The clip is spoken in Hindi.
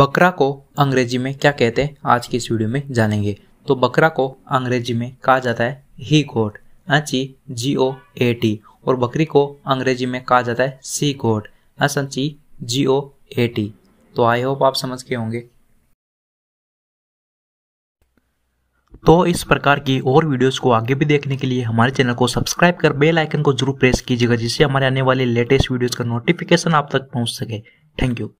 बकरा को अंग्रेजी में क्या कहते हैं आज की इस वीडियो में जानेंगे तो बकरा को अंग्रेजी में कहा जाता है ही गोट अची जी ओ ए टी और बकरी को अंग्रेजी में कहा जाता है सी गोट असंची जी ओ ए टी तो आई होप आप समझ के होंगे तो इस प्रकार की और वीडियोस को आगे भी देखने के लिए हमारे चैनल को सब्सक्राइब कर बेल आइकन को जरूर प्रेस कीजिएगा जिससे हमारे आने वाले लेटेस्ट वीडियोस का नोटिफिकेशन आप तक पहुंच सके थैंक यू